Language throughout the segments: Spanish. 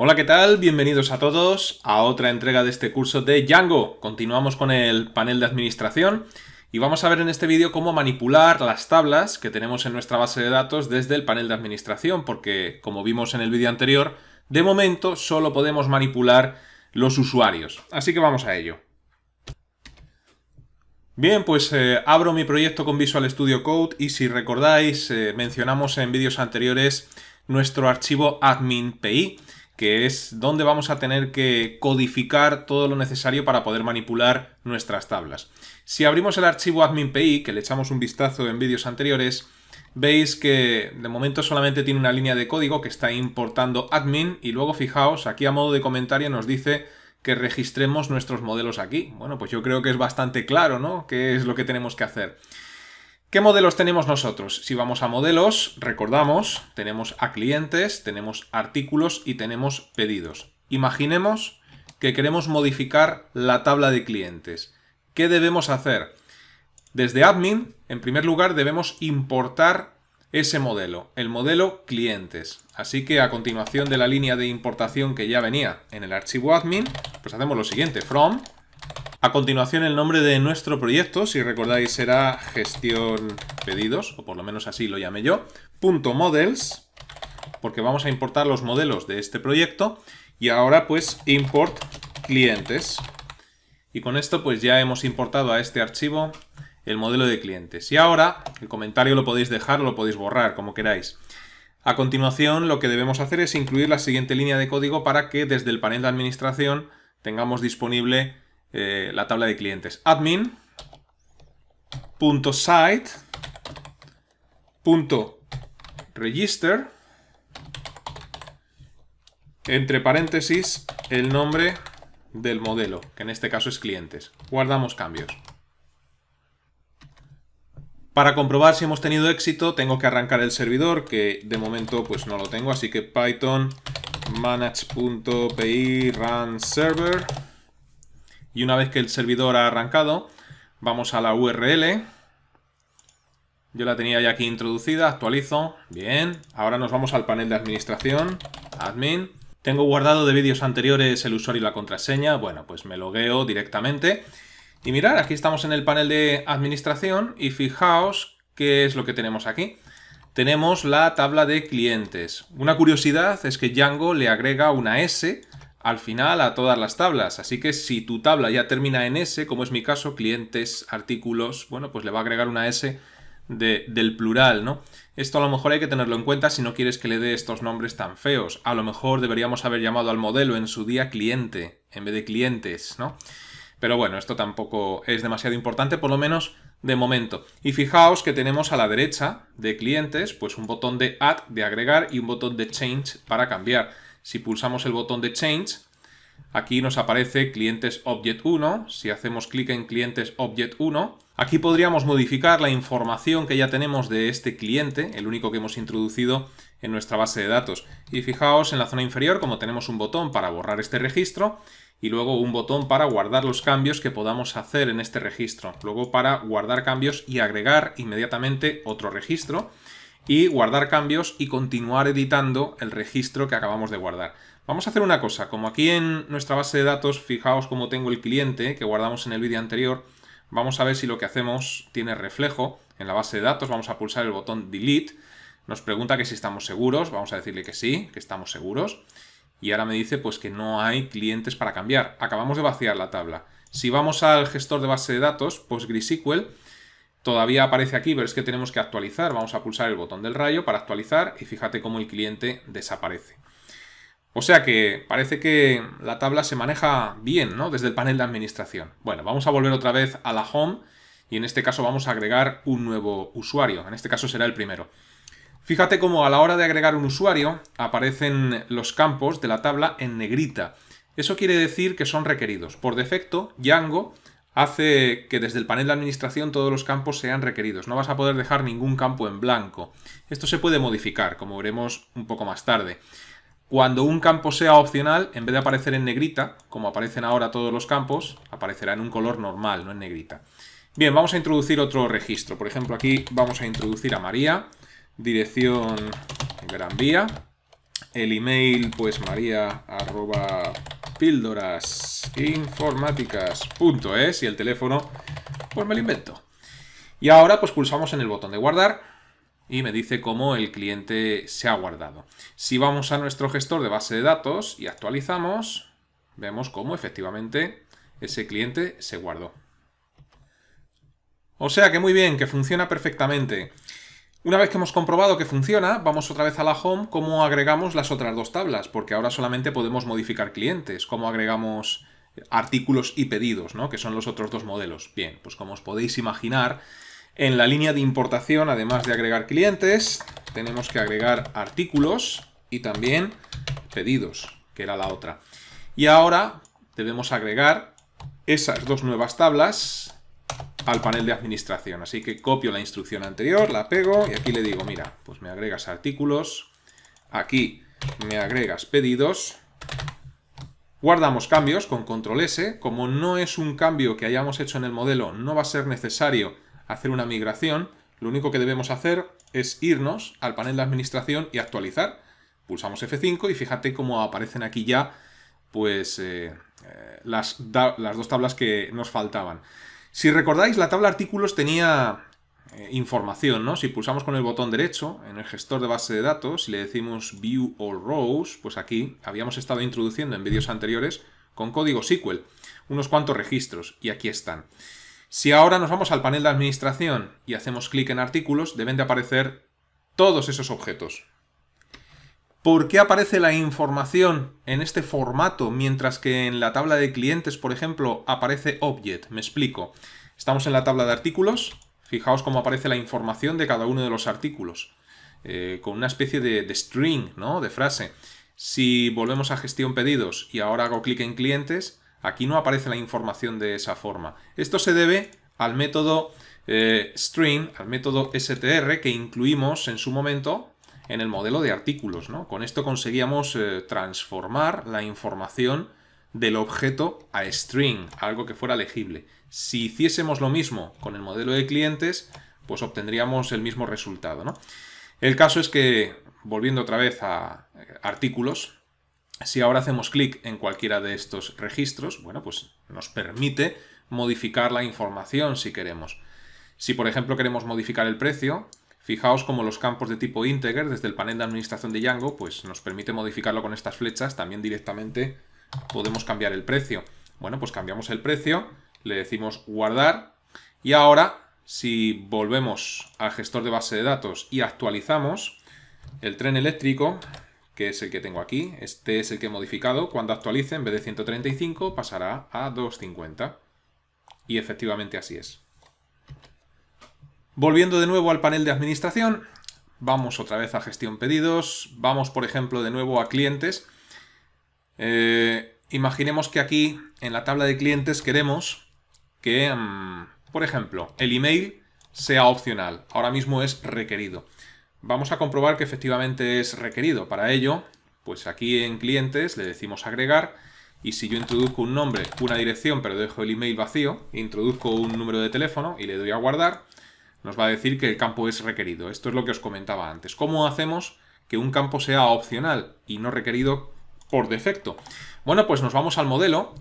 Hola, ¿qué tal? Bienvenidos a todos a otra entrega de este curso de Django. Continuamos con el panel de administración y vamos a ver en este vídeo cómo manipular las tablas que tenemos en nuestra base de datos desde el panel de administración, porque como vimos en el vídeo anterior, de momento solo podemos manipular los usuarios. Así que vamos a ello. Bien, pues eh, abro mi proyecto con Visual Studio Code y si recordáis, eh, mencionamos en vídeos anteriores nuestro archivo admin.py que es donde vamos a tener que codificar todo lo necesario para poder manipular nuestras tablas. Si abrimos el archivo admin.py, que le echamos un vistazo en vídeos anteriores, veis que de momento solamente tiene una línea de código que está importando admin y luego fijaos, aquí a modo de comentario nos dice que registremos nuestros modelos aquí. Bueno, pues yo creo que es bastante claro, ¿no? ¿Qué es lo que tenemos que hacer? ¿Qué modelos tenemos nosotros? Si vamos a modelos, recordamos, tenemos a clientes, tenemos artículos y tenemos pedidos. Imaginemos que queremos modificar la tabla de clientes. ¿Qué debemos hacer? Desde admin, en primer lugar, debemos importar ese modelo, el modelo clientes. Así que a continuación de la línea de importación que ya venía en el archivo admin, pues hacemos lo siguiente, from a continuación el nombre de nuestro proyecto, si recordáis será gestión pedidos, o por lo menos así lo llamé yo, punto .models, porque vamos a importar los modelos de este proyecto, y ahora pues import clientes. Y con esto pues ya hemos importado a este archivo el modelo de clientes. Y ahora el comentario lo podéis dejar, lo podéis borrar, como queráis. A continuación lo que debemos hacer es incluir la siguiente línea de código para que desde el panel de administración tengamos disponible eh, la tabla de clientes. Admin.site.register entre paréntesis el nombre del modelo, que en este caso es clientes. Guardamos cambios. Para comprobar si hemos tenido éxito, tengo que arrancar el servidor, que de momento pues no lo tengo, así que python manage.py run server y una vez que el servidor ha arrancado, vamos a la URL. Yo la tenía ya aquí introducida, actualizo. Bien, ahora nos vamos al panel de administración, admin. Tengo guardado de vídeos anteriores el usuario y la contraseña. Bueno, pues me logueo directamente. Y mirar, aquí estamos en el panel de administración y fijaos qué es lo que tenemos aquí. Tenemos la tabla de clientes. Una curiosidad es que Django le agrega una S al final a todas las tablas. Así que si tu tabla ya termina en S, como es mi caso, clientes, artículos, bueno, pues le va a agregar una S del plural, ¿no? Esto a lo mejor hay que tenerlo en cuenta si no quieres que le dé estos nombres tan feos. A lo mejor deberíamos haber llamado al modelo en su día cliente, en vez de clientes, ¿no? Pero bueno, esto tampoco es demasiado importante, por lo menos de momento. Y fijaos que tenemos a la derecha de clientes, pues un botón de add, de agregar, y un botón de change para cambiar. Si pulsamos el botón de Change, aquí nos aparece Clientes Object 1. Si hacemos clic en Clientes Object 1, aquí podríamos modificar la información que ya tenemos de este cliente, el único que hemos introducido en nuestra base de datos. Y fijaos en la zona inferior como tenemos un botón para borrar este registro y luego un botón para guardar los cambios que podamos hacer en este registro. Luego para guardar cambios y agregar inmediatamente otro registro y guardar cambios y continuar editando el registro que acabamos de guardar. Vamos a hacer una cosa, como aquí en nuestra base de datos, fijaos cómo tengo el cliente que guardamos en el vídeo anterior, vamos a ver si lo que hacemos tiene reflejo en la base de datos, vamos a pulsar el botón Delete, nos pregunta que si estamos seguros, vamos a decirle que sí, que estamos seguros, y ahora me dice pues que no hay clientes para cambiar, acabamos de vaciar la tabla. Si vamos al gestor de base de datos, PostgreSQL, Todavía aparece aquí, pero es que tenemos que actualizar. Vamos a pulsar el botón del rayo para actualizar y fíjate cómo el cliente desaparece. O sea que parece que la tabla se maneja bien, ¿no? Desde el panel de administración. Bueno, vamos a volver otra vez a la home y en este caso vamos a agregar un nuevo usuario. En este caso será el primero. Fíjate cómo a la hora de agregar un usuario aparecen los campos de la tabla en negrita. Eso quiere decir que son requeridos. Por defecto, Django hace que desde el panel de administración todos los campos sean requeridos. No vas a poder dejar ningún campo en blanco. Esto se puede modificar, como veremos un poco más tarde. Cuando un campo sea opcional, en vez de aparecer en negrita, como aparecen ahora todos los campos, aparecerá en un color normal, no en negrita. Bien, vamos a introducir otro registro. Por ejemplo, aquí vamos a introducir a María, dirección Gran Vía, el email pues maría arroba píldoras informáticas.es y el teléfono, pues me lo invento. Y ahora pues pulsamos en el botón de guardar y me dice cómo el cliente se ha guardado. Si vamos a nuestro gestor de base de datos y actualizamos, vemos cómo efectivamente ese cliente se guardó. O sea que muy bien, que funciona perfectamente. Una vez que hemos comprobado que funciona, vamos otra vez a la Home, cómo agregamos las otras dos tablas, porque ahora solamente podemos modificar clientes, cómo agregamos artículos y pedidos, ¿no? que son los otros dos modelos. Bien, pues como os podéis imaginar, en la línea de importación, además de agregar clientes, tenemos que agregar artículos y también pedidos, que era la otra. Y ahora debemos agregar esas dos nuevas tablas al panel de administración. Así que copio la instrucción anterior, la pego y aquí le digo, mira, pues me agregas artículos, aquí me agregas pedidos, guardamos cambios con control S, como no es un cambio que hayamos hecho en el modelo, no va a ser necesario hacer una migración, lo único que debemos hacer es irnos al panel de administración y actualizar. Pulsamos F5 y fíjate cómo aparecen aquí ya pues eh, eh, las, las dos tablas que nos faltaban. Si recordáis, la tabla artículos tenía eh, información, ¿no? Si pulsamos con el botón derecho en el gestor de base de datos y le decimos View All Rows, pues aquí habíamos estado introduciendo en vídeos anteriores con código SQL unos cuantos registros y aquí están. Si ahora nos vamos al panel de administración y hacemos clic en artículos, deben de aparecer todos esos objetos, ¿Por qué aparece la información en este formato mientras que en la tabla de clientes, por ejemplo, aparece Object? Me explico. Estamos en la tabla de artículos. Fijaos cómo aparece la información de cada uno de los artículos. Eh, con una especie de, string, ¿no? De frase. Si volvemos a gestión pedidos y ahora hago clic en clientes, aquí no aparece la información de esa forma. Esto se debe al método eh, string, al método str que incluimos en su momento en el modelo de artículos. ¿no? Con esto conseguíamos eh, transformar la información del objeto a string, algo que fuera legible. Si hiciésemos lo mismo con el modelo de clientes, pues obtendríamos el mismo resultado. El caso es que, volviendo otra vez a eh, artículos, si ahora hacemos clic en cualquiera de estos registros, bueno, pues nos permite modificar la información si queremos. Si, por ejemplo, queremos modificar el precio, Fijaos como los campos de tipo integer desde el panel de administración de Django pues nos permite modificarlo con estas flechas. También directamente podemos cambiar el precio. Bueno, pues cambiamos el precio, le decimos guardar y ahora si volvemos al gestor de base de datos y actualizamos el tren eléctrico, que es el que tengo aquí, este es el que he modificado, cuando actualice en vez de 135 pasará a 250 y efectivamente así es. Volviendo de nuevo al panel de administración, vamos otra vez a gestión pedidos, vamos por ejemplo de nuevo a clientes. Eh, imaginemos que aquí en la tabla de clientes queremos que, mm, por ejemplo, el email sea opcional. Ahora mismo es requerido. Vamos a comprobar que efectivamente es requerido. Para ello, pues aquí en clientes le decimos agregar y si yo introduzco un nombre, una dirección, pero dejo el email vacío, introduzco un número de teléfono y le doy a guardar, nos va a decir que el campo es requerido. Esto es lo que os comentaba antes. ¿Cómo hacemos que un campo sea opcional y no requerido por defecto? Bueno, pues nos vamos al modelo.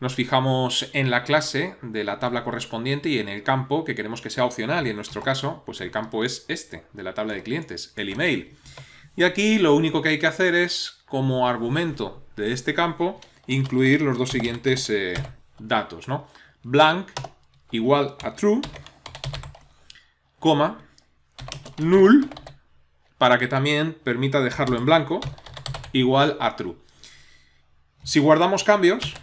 Nos fijamos en la clase de la tabla correspondiente y en el campo que queremos que sea opcional. Y en nuestro caso, pues el campo es este, de la tabla de clientes, el email. Y aquí lo único que hay que hacer es, como argumento de este campo, incluir los dos siguientes eh, datos, ¿no? Blank igual a true coma, null, para que también permita dejarlo en blanco, igual a true. Si guardamos cambios,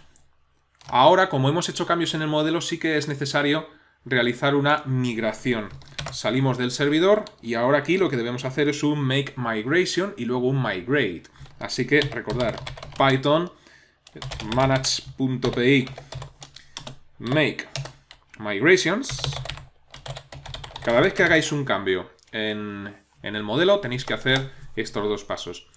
ahora como hemos hecho cambios en el modelo, sí que es necesario realizar una migración. Salimos del servidor y ahora aquí lo que debemos hacer es un make migration y luego un migrate. Así que recordar, Python manage.py make migrations cada vez que hagáis un cambio en, el modelo tenéis que hacer estos dos pasos.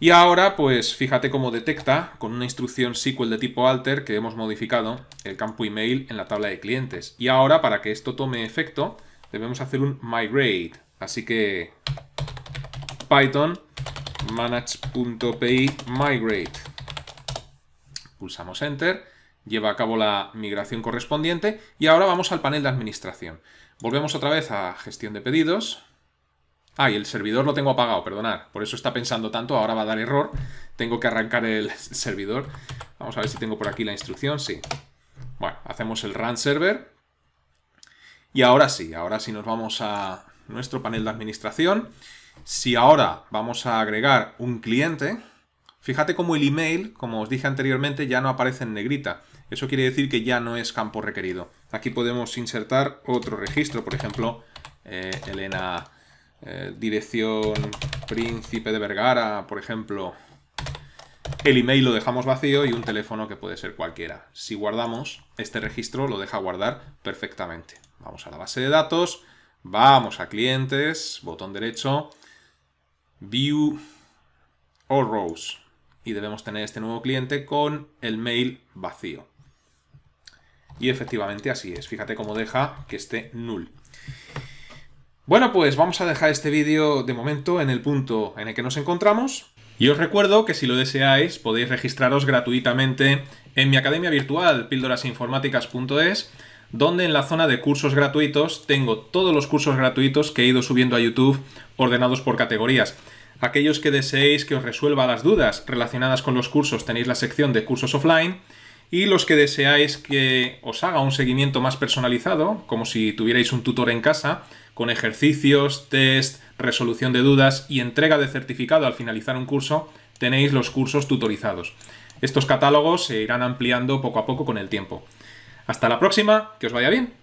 Y ahora, pues fíjate cómo detecta con una instrucción SQL de tipo alter que hemos modificado el campo email en la tabla de clientes. Y ahora, para que esto tome efecto, debemos hacer un migrate. Así que Python manage.py migrate. Pulsamos Enter lleva a cabo la migración correspondiente y ahora vamos al panel de administración. Volvemos otra vez a gestión de pedidos. Ah, y el servidor lo tengo apagado, perdonad. Por eso está pensando tanto, ahora va a dar error. Tengo que arrancar el servidor. Vamos a ver si tengo por aquí la instrucción, sí. Bueno, hacemos el run server. Y ahora sí, ahora sí nos vamos a nuestro panel de administración. Si ahora vamos a agregar un cliente, Fíjate cómo el email, como os dije anteriormente, ya no aparece en negrita. Eso quiere decir que ya no es campo requerido. Aquí podemos insertar otro registro, por ejemplo, eh, Elena, eh, dirección Príncipe de Vergara, por ejemplo. El email lo dejamos vacío y un teléfono que puede ser cualquiera. Si guardamos, este registro lo deja guardar perfectamente. Vamos a la base de datos, vamos a clientes, botón derecho, View All Rows y debemos tener este nuevo cliente con el mail vacío. Y efectivamente así es. Fíjate cómo deja que esté null. Bueno, pues vamos a dejar este vídeo de momento en el punto en el que nos encontramos. Y os recuerdo que si lo deseáis podéis registraros gratuitamente en mi academia virtual píldorasinformáticas.es donde en la zona de cursos gratuitos tengo todos los cursos gratuitos que he ido subiendo a YouTube ordenados por categorías. Aquellos que deseéis que os resuelva las dudas relacionadas con los cursos tenéis la sección de cursos offline y los que deseáis que os haga un seguimiento más personalizado, como si tuvierais un tutor en casa, con ejercicios, test, resolución de dudas y entrega de certificado al finalizar un curso, tenéis los cursos tutorizados. Estos catálogos se irán ampliando poco a poco con el tiempo. Hasta la próxima, que os vaya bien.